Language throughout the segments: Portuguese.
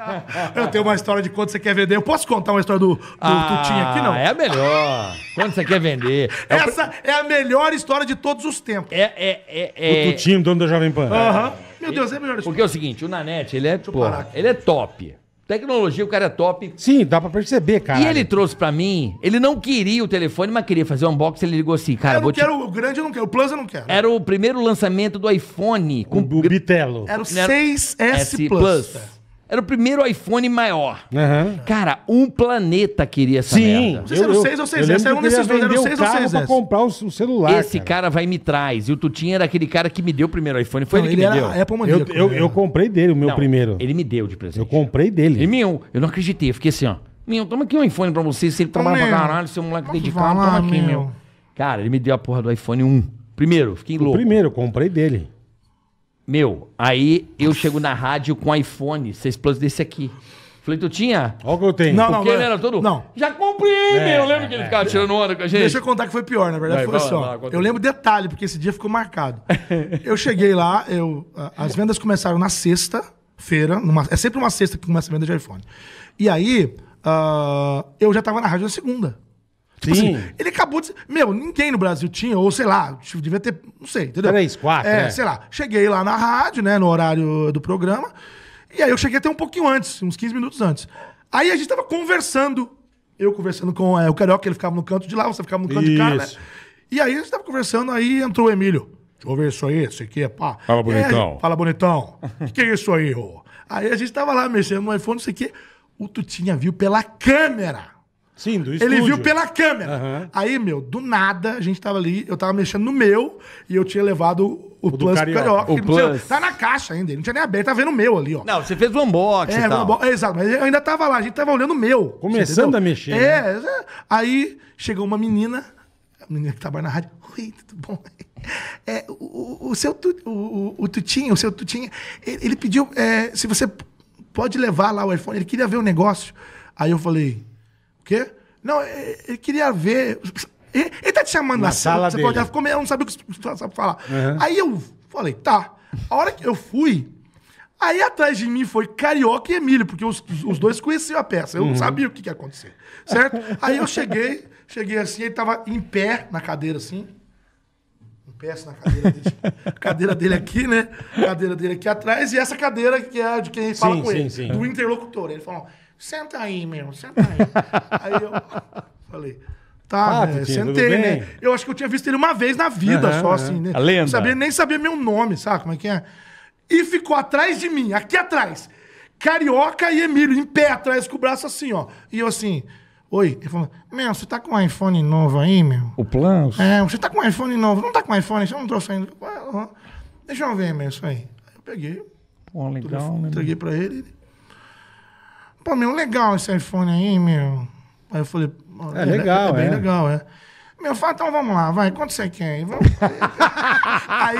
Eu tenho uma história de quanto você quer vender. Eu posso contar uma história do, do ah, aqui, não? É a melhor. Quanto você quer vender? É Essa o... é a melhor história de todos os tempos. É, é, é, é... O Tutinho, dono da Jovem Pan. Aham. Uhum. Meu Deus, é a melhor história. Porque é o seguinte, o Nanete, ele é, porra, ele é top. Tecnologia, o cara é top. Sim, dá pra perceber, cara. E ele trouxe pra mim, ele não queria o telefone, mas queria fazer um unboxing. Ele ligou assim, cara. Eu não quero te... o grande, eu não quero. O Plus eu não quero. Era o primeiro lançamento do iPhone. Com o, Bitelo. Era o 6S Plus. Plus. Era o primeiro iPhone maior. Uhum. Cara, um planeta queria essa Sim, merda. se era eu, 6 ou 6 eu, eu um desses dois, o 6 ou seis. Pra comprar o, o celular. Esse cara. cara. vai me traz. E o Tutinho era aquele cara que me deu o primeiro iPhone. Foi não, ele, ele que me deu. Apple eu, eu, né? eu, comprei dele o meu não, primeiro. Ele me deu de presente. Eu comprei dele. E meu, eu não acreditei. Eu fiquei assim, ó. Meu, toma aqui um iPhone pra você. Se ele trabalha meu. pra caralho, seu moleque Nossa, dedicado, toma aqui, meu. meu. Cara, ele me deu a porra do iPhone 1. Primeiro, fiquei o louco. Primeiro, eu comprei dele. Meu, aí eu chego na rádio com iPhone 6 Plus desse aqui. Falei, tu tinha? Olha o que eu tenho. Não, não, ele era todo. Não. Já comprei, É, meu. lembro que é, ele é, ficava é. tirando onda com a gente? Deixa eu contar que foi pior, na verdade. Vai, foi vai assim, lá, Eu lembro detalhe, porque esse dia ficou marcado. eu cheguei lá, eu, as vendas começaram na sexta-feira. É sempre uma sexta que começa a venda de iPhone. E aí, ah, eu já tava na rádio na segunda. Tipo assim, Sim. Assim, ele acabou de. Meu, ninguém no Brasil tinha, ou sei lá, tipo, devia ter. Não sei, entendeu? Três, quatro. É, é, sei lá. Cheguei lá na rádio, né, no horário do programa. E aí eu cheguei até um pouquinho antes, uns 15 minutos antes. Aí a gente tava conversando. Eu conversando com é, o Carioca, ele ficava no canto de lá, você ficava no canto Isso. de cá, né? E aí a gente tava conversando, aí entrou o Emílio. Deixa eu ver isso aí, isso aqui pá. Fala bonitão. Aí, fala bonitão. O que, que é isso aí, ô? Aí a gente tava lá mexendo no iPhone, não sei o quê. O Tutinha viu pela câmera Sim, do estúdio. Ele viu pela câmera. Uhum. Aí, meu, do nada, a gente tava ali, eu tava mexendo no meu e eu tinha levado o, o Plus Carioca. Carioca o Plus. Tinha, tá na caixa ainda, ele não tinha nem aberto, tava tá vendo o meu ali, ó. Não, você fez o unboxing é, tal. É, exato, mas eu ainda tava lá, a gente tava olhando o meu. Começando a mexer. É, né? É, aí chegou uma menina, a menina que trabalha na rádio, oi, tudo bom? É, o, o, seu tu, o, o, Tutinho, o seu Tutinho, ele, ele pediu é, se você pode levar lá o iPhone, ele queria ver o negócio. Aí eu falei quê? Não, é, ele queria ver. Ele, tá te chamando na, na sala, você dele. Pode, ficou é, eu não sabia o que sabe falar. Uhum. Aí eu falei, tá. A hora que eu fui, aí atrás de mim foi Carioca e Emílio, porque os, os dois conheciam a peça. Eu uhum. não sabia o que, que ia acontecer, certo? aí eu cheguei, cheguei assim, ele tava em pé na cadeira, assim. Em pé assim, na cadeira dele. cadeira dele aqui, né? Cadeira dele aqui atrás e essa cadeira que é de quem sim, fala com sim, ele. Sim. Do interlocutor. Ele falou... Senta aí, meu, senta aí. aí eu falei. Tá, ah, né? Sentei, né? Eu acho que eu tinha visto ele uma vez na vida uhum, só, assim, né? A lenda. Não sabia, nem sabia meu nome, sabe como é que é? E ficou atrás de mim, aqui atrás. Carioca e Emílio, em pé atrás, com o braço assim, ó. E eu assim, oi. Ele falou, meu, você tá com um iPhone novo aí, meu? O plano? É, você tá com um iPhone novo. Não tá com um iPhone, você não trouxe ainda. Ah, Deixa eu ver, meu, isso aí. eu peguei. Pô, legal, né? Entreguei pra ele pô, meu, legal esse iPhone aí, meu. Aí eu falei, é, legal, é, bem é. legal, é. Meu, fala, então vamos lá, vai, quanto você quer? Vamos... aí,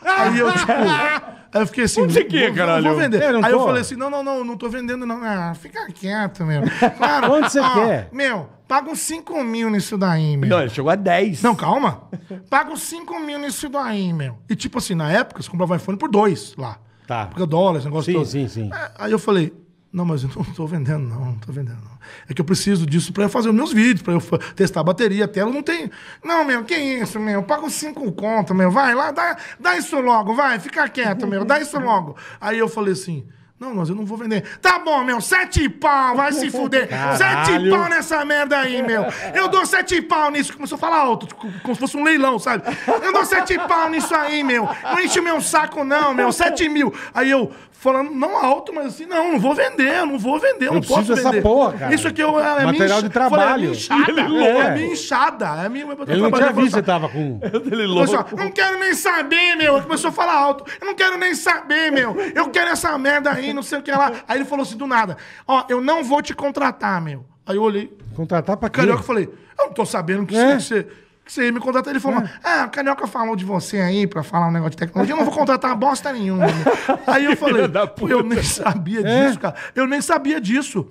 aí eu, tipo, aí eu fiquei assim. Quanto você quer, caralho? Vou vender. É, aí tô. eu falei assim: não, não, não, não tô vendendo, não. Ah, fica quieto, meu. Claro, quanto você quer? Meu, paga uns 5 mil nisso daí, meu. Não, ele chegou a 10. Não, calma. Paga uns 5 mil nisso daí, meu. E tipo assim, na época, você comprava iPhone por dois lá. Tá. Porque dólar, esse negócio sim, todo. Sim, sim, sim. É, aí eu falei, não, mas eu não estou vendendo, não, não estou vendendo, não. É que eu preciso disso para eu fazer os meus vídeos, para eu testar a bateria, a tela, não tem. Não, meu, que isso, meu? Eu Pago cinco contas, meu, vai lá, dá, dá isso logo, vai, fica quieto, meu, dá isso logo. Aí eu falei assim, não, mas eu não vou vender. Tá bom, meu, sete pau, vai se fuder. Caralho. Sete pau nessa merda aí, meu. Eu dou sete pau nisso. Começou a falar alto, tipo, como se fosse um leilão, sabe? Eu dou sete pau nisso aí, meu. Não enche o meu saco, não, meu. Sete mil. Aí eu, falando, não alto, mas assim, não, não vou vender, eu não vou vender, eu, não posso vender. Essa porra, cara. Isso aqui eu, é, é Material minha, de trabalho. Falei, é minha inchada, é. é minha inchada. É minha, eu ele não tinha visto você tava com... Ele é louco. não quero nem saber, meu. Ele começou a falar alto. Eu não quero nem saber, meu. Eu quero essa merda aí, mim, assim, não sei o que lá. Aí ele falou assim, do nada, ó, eu não vou te contratar, meu. Aí eu olhei. Contratar pra quê? Carioca, eu falei, eu não tô sabendo que é. você... Que você ia me contratar. Ele falou, é. ah, o Carioca falou de você aí pra falar um negócio de tecnologia, eu não vou contratar bosta nenhuma. aí eu falei, eu nem sabia é? disso, cara. Eu nem sabia disso.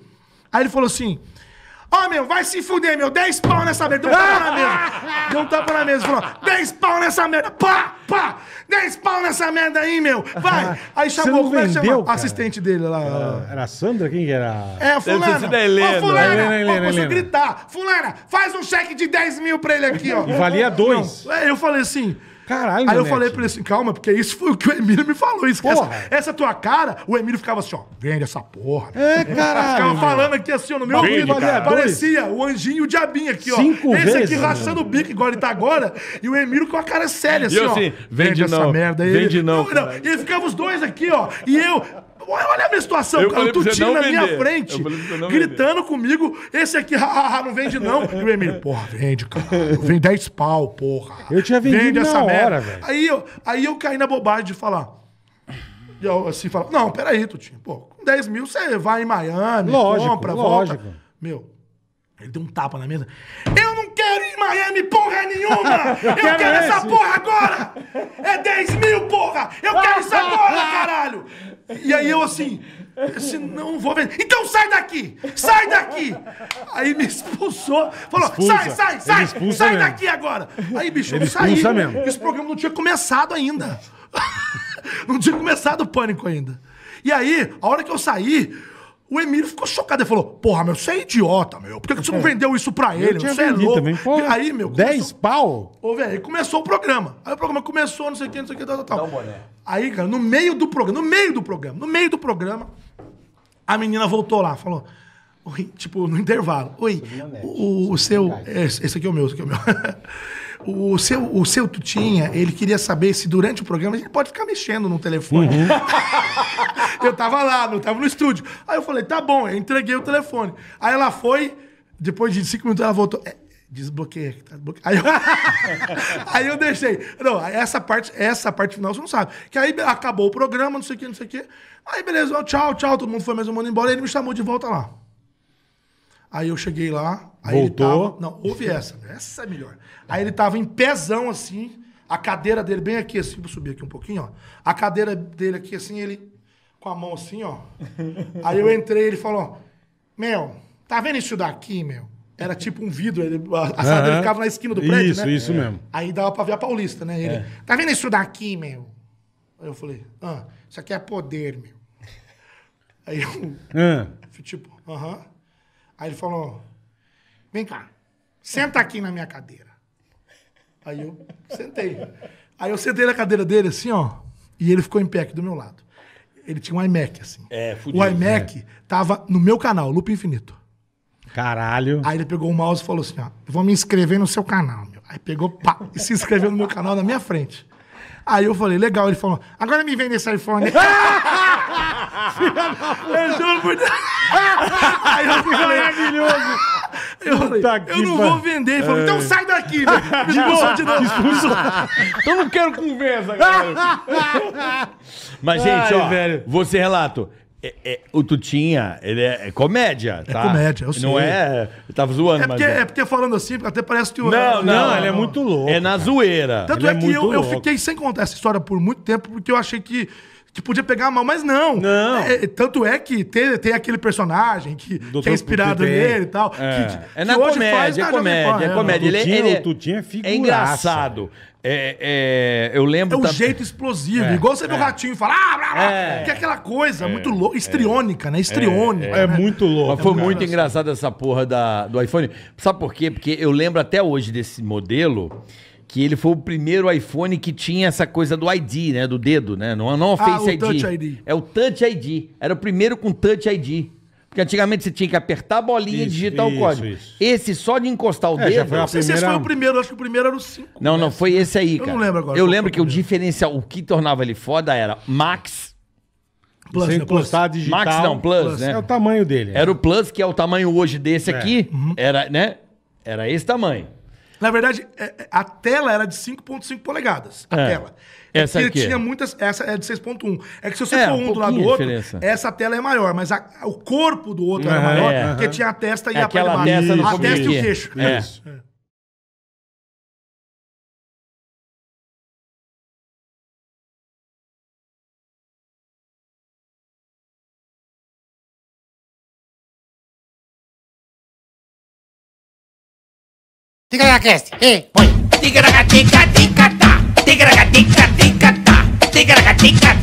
Aí ele falou assim, Ó, oh, meu, vai se fuder, meu. 10 pau nessa merda. Deu um tapa na mesa. Deu um tapa na mesa. Falou, 10 pau nessa merda. Pá, pá. 10 pau nessa merda aí, meu. Vai. Aí chamou, como é vendeu, chama? Cara. Assistente dele lá. Uh, era a Sandra? Quem que era? É, fulana. Deve ter Helena. Ó, fulana. Helena, Helena, Helena. gritar. Fulana, faz um cheque de 10 mil pra ele aqui, ó. E valia dois. Não, é, eu falei assim... Caralho, Aí eu falei pra ele assim, calma, porque isso foi o que o Emílio me falou. Esquece. Essa tua cara, o Emílio ficava assim, ó, vende essa porra. É, caralho. Ficava meu. falando aqui assim, ó, no meu ouvido. Parecia o anjinho e o diabinho aqui, ó. Cinco Esse vezes, aqui rachando o né? bico, igual ele tá agora, e o Emílio com a cara séria, assim, ó. Assim, vende, vende não, essa merda. Vende não. não, não. E ficava os dois aqui, ó. E eu, olha a minha situação, eu cara. O Tutinho na minha frente, gritando vender. comigo. Esse aqui, hahaha, não vende não. E o Emílio, porra, vende, cara. Vende 10 pau, porra. Eu tinha vendido vende essa merda. velho. Aí, eu, aí eu caí na bobagem de falar. E eu assim falo, não, peraí, Tutinho, pô, com 10 mil você vai em Miami, lógico, compra, lógico. volta. Meu, ele deu um tapa na mesa. Eu não quero ir em Miami porra nenhuma! Eu quero essa porra agora! É 10 mil, porra! Eu quero ah, essa ah, porra, ah. caralho! E aí eu assim, assim, não vou vender. Então sai daqui! Sai daqui! Aí me expulsou. Falou, Expulsa. sai, sai, sai! Sai mesmo. daqui agora! Aí, bicho, eu saí. Mesmo. Esse programa não tinha começado ainda. não tinha começado o pânico ainda. E aí, a hora que eu saí, o Emílio ficou chocado. Ele falou: Porra, meu, você é idiota, meu. Por que, você é. não vendeu isso pra ele? Você é louco. Também, aí, meu. 10 começou... pau? Ô, velho, aí começou o programa. Aí o programa começou, não sei o que, não sei o que, tal, tal, tal. Aí, cara, no meio do programa, no meio do programa, no meio do programa, a menina voltou lá, falou. Oi, tipo, no intervalo. Oi, o, o, o seu. Esse, esse aqui é o meu, esse aqui é o meu. O seu, o seu Tutinha, ele queria saber se durante o programa ele pode ficar mexendo no telefone. Uhum. eu tava lá, não tava no estúdio. Aí eu falei, tá bom, eu entreguei o telefone. Aí ela foi, depois de cinco minutos ela voltou. É, desbloqueia. Tá aí, eu... aí, eu... deixei. Não, essa parte, essa parte final você não sabe. Que aí acabou o programa, não sei o que, não sei o que. Aí beleza, tchau, tchau, todo mundo foi mais um mundo embora. E ele me chamou de volta lá. Aí eu cheguei lá. aí Voltou. Tava, não, houve essa. Né? Essa é melhor. Aí ele tava em pezão assim. A cadeira dele bem aqui assim. Vou subir aqui um pouquinho, ó. A cadeira dele aqui assim, ele com a mão assim, ó. Aí eu entrei ele falou: Meu, tá vendo isso daqui, meu? Era tipo um vidro, ele, a, a sala dele ficava na esquina do prédio, isso, né? Isso, isso é. mesmo. Aí dava pra ver a Paulista, né? Ele, é. tá vendo isso daqui, meu? Aí eu falei, ah, isso aqui é poder, meu. Aí eu, é. fui tipo, aham. Uh -huh. Aí ele falou: Vem cá, senta aqui na minha cadeira. Aí eu sentei. Aí eu sentei na cadeira dele assim, ó, e ele ficou em pé aqui do meu lado. Ele tinha um iMac, assim. É, fudido, o iMac né? tava no meu canal, Loop Infinito. Caralho. Aí ele pegou o mouse e falou assim: ó, vou me inscrever no seu canal, meu. Aí pegou, pá, e se inscreveu no meu canal na minha frente. Aí eu falei, legal. Ele falou, agora me vende esse iPhone. Eu por Aí eu maravilhoso. Eu, eu não vou vender. então sai daqui. de novo. Expulsou. Eu não quero conversa, galera. Mas, gente, Ai, ó, velho. você relato. É, é, o Tutinha, ele é, é comédia, é tá? É comédia, eu sei. Não é. Eu tava zoando, é porque, mas. É porque falando assim, até parece que o. Não, não, não, ele é muito louco. É na zoeira. Tanto ele é, é que eu, eu, fiquei sem contar essa história por muito tempo, porque eu achei que que podia pegar mal, mas não. Não. É, tanto é que tem, tem aquele personagem que, que é inspirado nele e tal. É, que, que, é na comédia, faz, é na comédia, comédia, é né? comédia. Ele, é- Tutinha, ele, é, é, é engraçado. É, é, eu lembro. É um da... jeito explosivo. É, igual você vê o ratinho e fala. Ah, blá, blá, é, que é aquela coisa muito louca. Estriônica, né? Estriônica. É, né? muito louco. Mas foi muito, muito engraçado essa porra da, do iPhone. Sabe por quê? Porque eu lembro até hoje desse modelo que ele foi o primeiro iPhone que tinha essa coisa do ID, né? Do dedo, né? Não, não a ah, Face ah, ID. Touch ID. É o Touch ID. Era o primeiro com Touch ID. Porque antigamente você tinha que apertar a bolinha isso, e digitar isso, o código. Isso. Esse só de encostar o é, dedo. Foi não sei primeira... se foi o primeiro, acho que o primeiro era o 5. Não, não, né? foi esse aí, cara. Eu não lembro agora. Eu lembro que o diferencial, o que tornava ele foda era Max. Plus, Sem né? plus. digital. Max não, plus, plus, né? É o tamanho dele. Era o Plus, que é o tamanho hoje desse é. aqui. Uhum. Era, né? Era esse tamanho. Na verdade, é, é, a tela era de 5.5 polegadas. A é. tela. É essa aqui. É. tinha muitas. Essa é de 6.1. É que se você é, for um, um do lado do outro, diferença. essa tela é maior, mas a, o corpo do outro uhum, era maior, é, porque uhum. tinha a testa e a parte de baixo. A testa e o queixo. Isso. É. Tica Tigaracast, ei, põe. Tigaracatica, ticatá. Tigaracatica, tica tá. ticatá.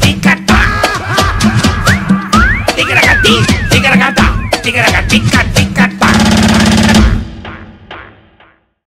Tigaracati, tigaracatá. Tigaracatica, ticatá.